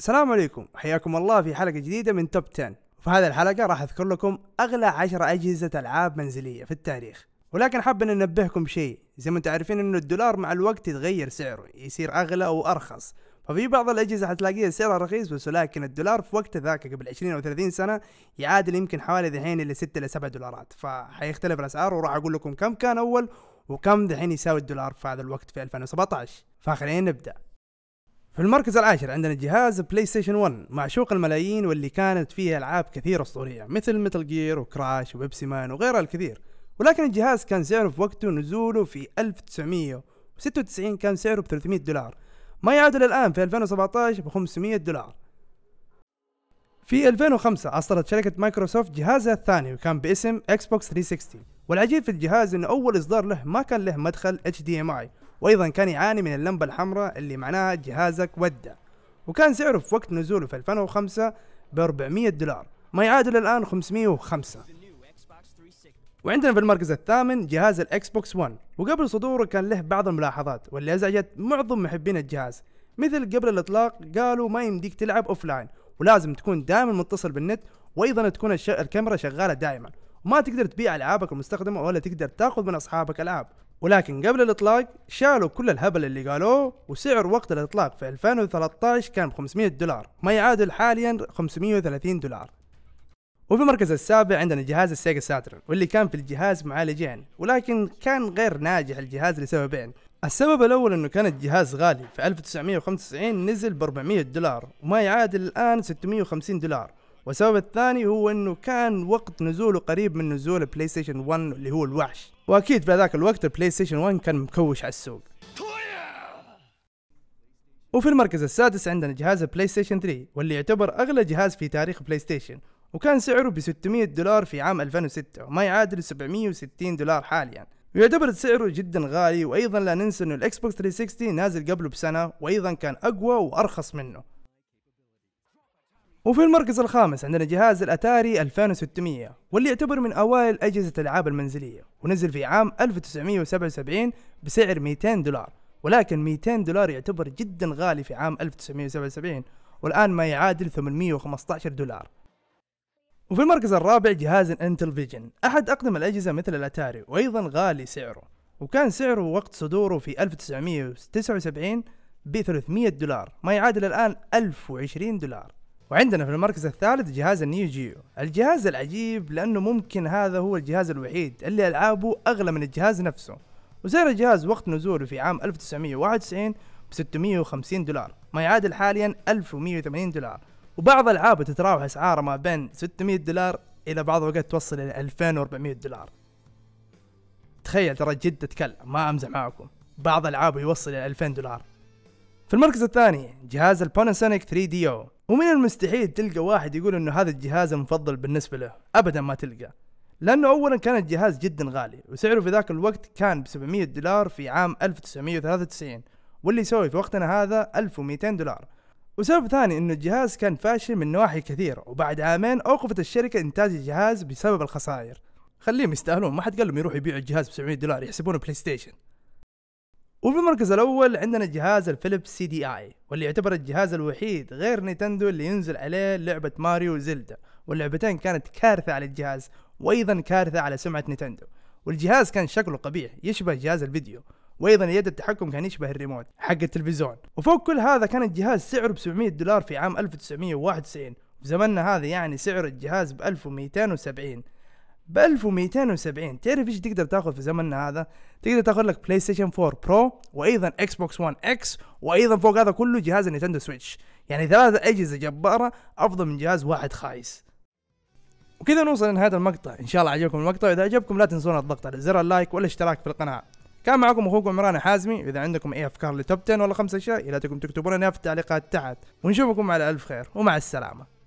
السلام عليكم حياكم الله في حلقة جديدة من توب 10 وفي هذه الحلقة راح أذكر لكم أغلى 10 أجهزة ألعاب منزلية في التاريخ ولكن حاب أن أنبهكم شيء زي ما أنتم عارفين أنه الدولار مع الوقت يتغير سعره يصير أغلى وأرخص ففي بعض الأجهزة حتلاقيها سعرها رخيص بس ولكن الدولار في وقت ذاك قبل 20 أو 30 سنة يعادل يمكن حوالي ذحين إلى 6 إلى 7 دولارات فحيختلف الأسعار وراح أقول لكم كم كان أول وكم ذحين يساوي الدولار في هذا الوقت في 2017 فخلينا نبدأ في المركز العاشر عندنا جهاز بلاي ستيشن 1 معشوق الملايين واللي كانت فيه العاب كثيره اسطوريه مثل متل جير وكراش وبيبسي مان وغيرها الكثير ولكن الجهاز كان سعره في وقته نزوله في 1996 كان سعره ب 300 دولار ما يعادل الآن في 2017 ب 500 دولار في 2005 أصدرت شركة مايكروسوفت جهازها الثاني وكان باسم اكس بوكس 360 والعجيب في الجهاز انه اول اصدار له ما كان له مدخل HDMI وايضا كان يعاني من اللمبه الحمراء اللي معناها جهازك ودع وكان سعره في وقت نزوله في 2005 ب 400 دولار ما يعادل الان 505 وعندنا في المركز الثامن جهاز الاكس بوكس 1 وقبل صدوره كان له بعض الملاحظات واللي ازعجت معظم محبين الجهاز مثل قبل الاطلاق قالوا ما يمديك تلعب اوف لاين ولازم تكون دائما متصل بالنت وايضا تكون الكاميرا شغاله دائما وما تقدر تبيع العابك المستخدمه ولا تقدر تاخذ من اصحابك العاب ولكن قبل الإطلاق شالوا كل الهبل اللي قالوه وسعر وقت الإطلاق في 2013 كان ب 500 دولار ما يعادل حاليا 530 دولار وفي المركز السابع عندنا جهاز السيجا ساترن واللي كان في الجهاز معالجين ولكن كان غير ناجح الجهاز لسببين السبب الأول أنه كان الجهاز غالي في 1995 نزل ب 400 دولار وما يعادل الآن 650 دولار والسبب الثاني هو انه كان وقت نزوله قريب من نزول بلاي ستيشن 1 اللي هو الوحش واكيد في ذاك الوقت البلاي ستيشن 1 كان مكوش على السوق وفي المركز السادس عندنا جهاز البلاي ستيشن 3 واللي يعتبر اغلى جهاز في تاريخ بلاي ستيشن وكان سعره ب 600 دولار في عام 2006 وما يعادل 760 دولار حاليا ويعتبر سعره جدا غالي وايضا لا ننسى انه الاكس بوكس 360 نازل قبله بسنه وايضا كان اقوى وارخص منه وفي المركز الخامس عندنا جهاز الأتاري 2600 واللي يعتبر من أوائل أجهزة الألعاب المنزلية ونزل في عام 1977 بسعر 200 دولار ولكن 200 دولار يعتبر جدا غالي في عام 1977 والآن ما يعادل 815 دولار وفي المركز الرابع جهاز انتل فيجن أحد أقدم الأجهزة مثل الأتاري وأيضا غالي سعره وكان سعره وقت صدوره في 1979 ب 300 دولار ما يعادل الآن 1020 دولار وعندنا في المركز الثالث جهاز النيو جيو الجهاز العجيب لأنه ممكن هذا هو الجهاز الوحيد اللي ألعابه أغلى من الجهاز نفسه وسعر الجهاز وقت نزوله في عام 1991 ب 650 دولار ما يعادل حاليا 1180 دولار وبعض ألعابه تتراوح أسعارها ما بين 600 دولار إلى بعض الوقت توصل إلى 2400 دولار تخيل ترى جد أتكلم ما أمزح معكم بعض ألعابه يوصل إلى 2000 دولار في المركز الثاني جهاز الباناسونيك 3 دي او ومن المستحيل تلقى واحد يقول انه هذا الجهاز المفضل بالنسبه له ابدا ما تلقى لانه اولا كان الجهاز جدا غالي وسعره في ذاك الوقت كان ب 700 دولار في عام 1993 واللي يسوي في وقتنا هذا 1200 دولار وسبب ثاني انه الجهاز كان فاشل من نواحي كثيرة وبعد عامين اوقفت الشركة انتاج الجهاز بسبب الخسائر خليهم يستاهلون ما حد قال لهم يروح يبيع الجهاز ب 700 دولار يحسبونه بلاي ستيشن وفي المركز الاول عندنا جهاز الفيليب سي دي اي واللي يعتبر الجهاز الوحيد غير نينتندو اللي ينزل عليه لعبة ماريو وزلدا واللعبتين كانت كارثة على الجهاز وايضا كارثة على سمعة نينتندو والجهاز كان شكله قبيح يشبه جهاز الفيديو وايضا يد التحكم كان يشبه الريموت حق التلفزيون وفوق كل هذا كان الجهاز سعره ب 700 دولار في عام 1991 في زمننا هذا يعني سعر الجهاز ب 1270 ب 1270 تعرف ايش تقدر تاخذ في زمننا هذا تقدر تاخذ لك بلاي ستيشن 4 برو وايضا اكس بوكس 1 اكس وايضا فوق هذا كله جهاز نينتندو سويتش يعني ثلاثة اجهزة جبارة افضل من جهاز واحد خايس وكذا نوصل لنهاية المقطع ان شاء الله عجبكم المقطع واذا عجبكم لا تنسون الضغط على زر اللايك والاشتراك في القناة كان معكم اخوكم عمران حازمي واذا عندكم اي افكار لتوب 10 ولا خمسة اشياء يا ليتكم تكتبونها في التعليقات تحت ونشوفكم على الف خير ومع السلامه